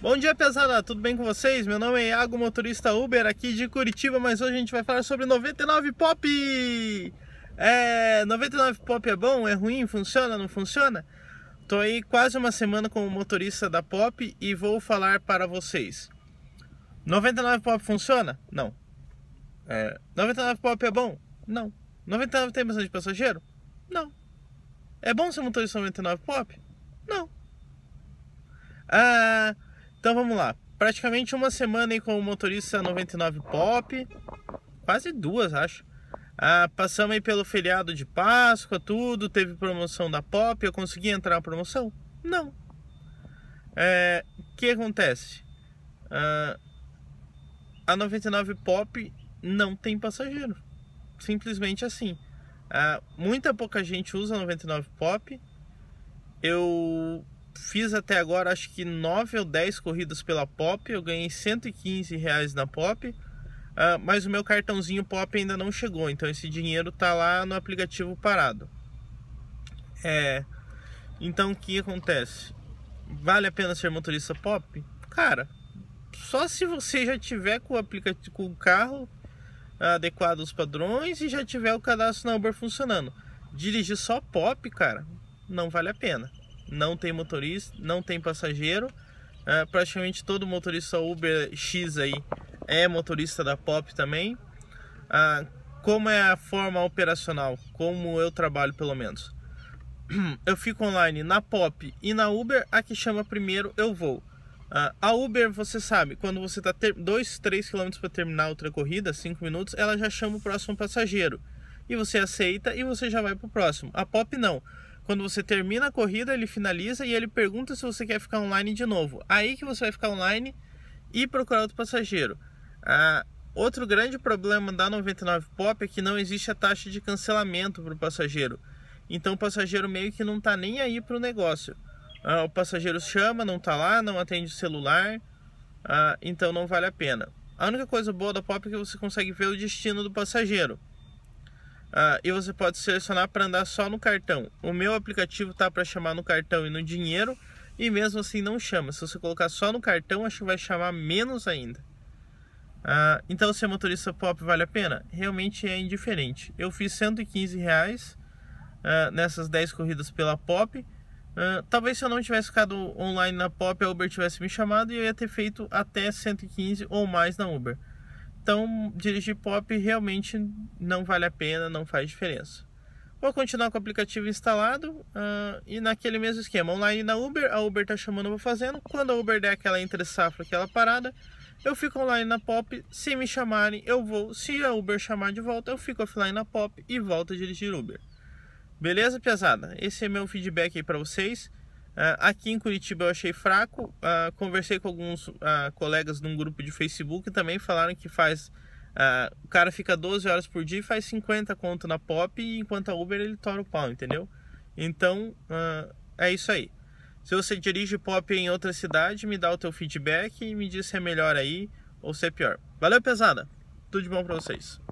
Bom dia, pesada! Tudo bem com vocês? Meu nome é Iago, motorista Uber aqui de Curitiba, mas hoje a gente vai falar sobre 99 Pop! É, 99 Pop é bom? É ruim? Funciona? Não funciona? Tô aí quase uma semana como motorista da Pop e vou falar para vocês. 99 Pop funciona? Não. É, 99 Pop é bom? Não. 99 tem bastante passageiro? Não. É bom ser motorista 99 Pop? Não. Ah... Então vamos lá. Praticamente uma semana aí com o motorista 99 Pop, quase duas, acho. Ah, passamos aí pelo feriado de Páscoa, tudo, teve promoção da Pop, eu consegui entrar na promoção? Não. O é, que acontece? Ah, a 99 Pop não tem passageiro. Simplesmente assim. Ah, muita pouca gente usa a 99 Pop. Eu fiz até agora acho que 9 ou 10 corridas pela Pop, eu ganhei 115 reais na Pop, uh, mas o meu cartãozinho Pop ainda não chegou, então esse dinheiro tá lá no aplicativo parado. É, então o que acontece? Vale a pena ser motorista Pop? Cara, só se você já tiver com o, aplicativo, com o carro ah, adequado aos padrões e já tiver o cadastro na Uber funcionando. Dirigir só Pop, cara, não vale a pena não tem motorista, não tem passageiro. É, praticamente todo motorista Uber X aí é motorista da Pop também. Ah, como é a forma operacional? Como eu trabalho, pelo menos? Eu fico online na Pop e na Uber. A que chama primeiro eu vou. Ah, a Uber, você sabe, quando você está 2, 3 km para terminar outra corrida, 5 minutos, ela já chama o próximo passageiro. E você aceita e você já vai para o próximo. A Pop não. Quando você termina a corrida, ele finaliza e ele pergunta se você quer ficar online de novo. Aí que você vai ficar online e procurar outro passageiro. Ah, outro grande problema da 99 Pop é que não existe a taxa de cancelamento para o passageiro. Então o passageiro meio que não está nem aí para o negócio. Ah, o passageiro chama, não está lá, não atende o celular, ah, então não vale a pena. A única coisa boa da Pop é que você consegue ver o destino do passageiro. Ah, e você pode selecionar para andar só no cartão. O meu aplicativo tá para chamar no cartão e no dinheiro, e mesmo assim não chama. Se você colocar só no cartão, acho que vai chamar menos ainda. então então, ser motorista pop vale a pena? Realmente é indiferente. Eu fiz 115 reais ah, nessas 10 corridas pela pop. talvez se eu não tivesse ficado online na pop, a Uber tivesse me chamado e eu ia ter feito até 115 ou mais na Uber. Então, dirigir pop realmente não vale a pena, não faz diferença. Vou continuar com o aplicativo instalado uh, e naquele mesmo esquema. Online na Uber, a Uber está chamando, vou fazendo. Quando a Uber der aquela entre safra, aquela parada, eu fico online na Pop. Se me chamarem, eu vou. Se a Uber chamar de volta, eu fico offline na Pop e volto a dirigir Uber. Beleza, pesada? Esse é meu feedback aí para vocês. Ah, aqui em Curitiba eu achei fraco. Ah, conversei com alguns ah, colegas num grupo de Facebook também falaram que faz. o cara fica 12 horas por dia e faz 50 conto na pop, enquanto a Uber ele tora o pau, entendeu? Então é isso aí. Se você dirige pop em outra cidade, me dá o teu feedback e me diz se é melhor aí ou se é pior. Valeu, pesada! Tudo de bom pra vocês.